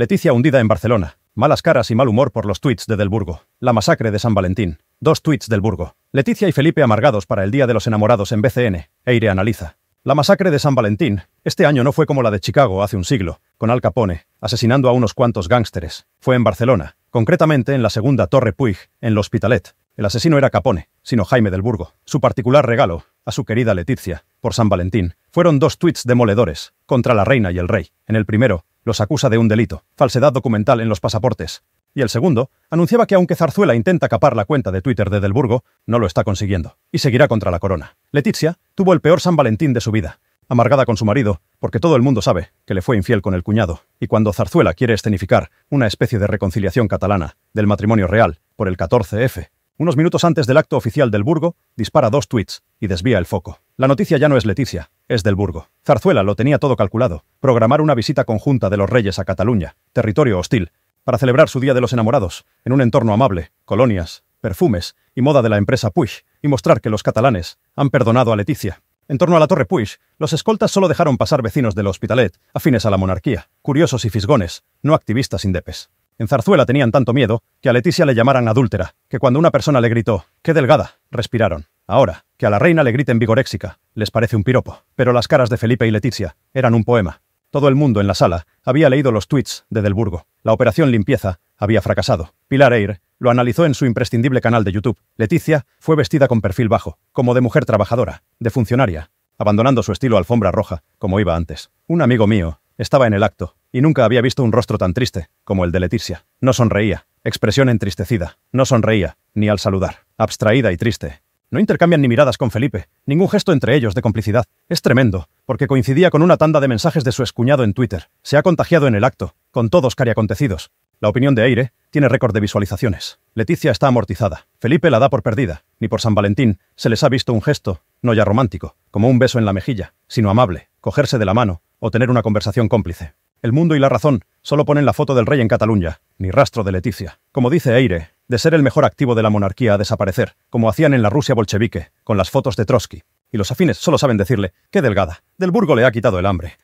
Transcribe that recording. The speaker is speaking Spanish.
Leticia hundida en Barcelona. Malas caras y mal humor por los tweets de Del Burgo. La masacre de San Valentín. Dos tweets del Burgo. Leticia y Felipe amargados para el Día de los Enamorados en BCN. Eire analiza. La masacre de San Valentín. Este año no fue como la de Chicago hace un siglo, con Al Capone, asesinando a unos cuantos gángsteres. Fue en Barcelona, concretamente en la segunda Torre Puig, en el Hospitalet. El asesino era Capone, sino Jaime del Burgo. Su particular regalo, a su querida Leticia, por San Valentín, fueron dos tuits demoledores, contra la reina y el rey. En el primero, los acusa de un delito, falsedad documental en los pasaportes. Y el segundo, anunciaba que aunque Zarzuela intenta capar la cuenta de Twitter de Delburgo, no lo está consiguiendo, y seguirá contra la corona. Letizia tuvo el peor San Valentín de su vida, amargada con su marido, porque todo el mundo sabe que le fue infiel con el cuñado, y cuando Zarzuela quiere escenificar una especie de reconciliación catalana del matrimonio real por el 14F, unos minutos antes del acto oficial del Burgo, dispara dos tweets y desvía el foco. La noticia ya no es Leticia, es del Burgo. Zarzuela lo tenía todo calculado. Programar una visita conjunta de los reyes a Cataluña, territorio hostil, para celebrar su Día de los Enamorados, en un entorno amable, colonias, perfumes y moda de la empresa Puig, y mostrar que los catalanes han perdonado a Leticia. En torno a la Torre Puig, los escoltas solo dejaron pasar vecinos del Hospitalet, afines a la monarquía, curiosos y fisgones, no activistas indepes. En Zarzuela tenían tanto miedo que a Leticia le llamaran adúltera, que cuando una persona le gritó, ¡qué delgada!, respiraron. Ahora, que a la reina le griten vigoréxica, les parece un piropo, pero las caras de Felipe y Leticia eran un poema. Todo el mundo en la sala había leído los tweets de Delburgo. La operación limpieza había fracasado. Pilar Eyre lo analizó en su imprescindible canal de YouTube. Leticia fue vestida con perfil bajo, como de mujer trabajadora, de funcionaria, abandonando su estilo alfombra roja, como iba antes. Un amigo mío estaba en el acto, y nunca había visto un rostro tan triste como el de Leticia. No sonreía, expresión entristecida. No sonreía, ni al saludar. Abstraída y triste, no intercambian ni miradas con Felipe, ningún gesto entre ellos de complicidad. Es tremendo, porque coincidía con una tanda de mensajes de su escuñado en Twitter. Se ha contagiado en el acto, con todos cariacontecidos. La opinión de Aire tiene récord de visualizaciones. Leticia está amortizada. Felipe la da por perdida. Ni por San Valentín se les ha visto un gesto, no ya romántico, como un beso en la mejilla, sino amable, cogerse de la mano o tener una conversación cómplice. El mundo y la razón solo ponen la foto del rey en Cataluña, ni rastro de Leticia. Como dice Aire de ser el mejor activo de la monarquía a desaparecer, como hacían en la Rusia bolchevique, con las fotos de Trotsky. Y los afines solo saben decirle, qué delgada, del burgo le ha quitado el hambre.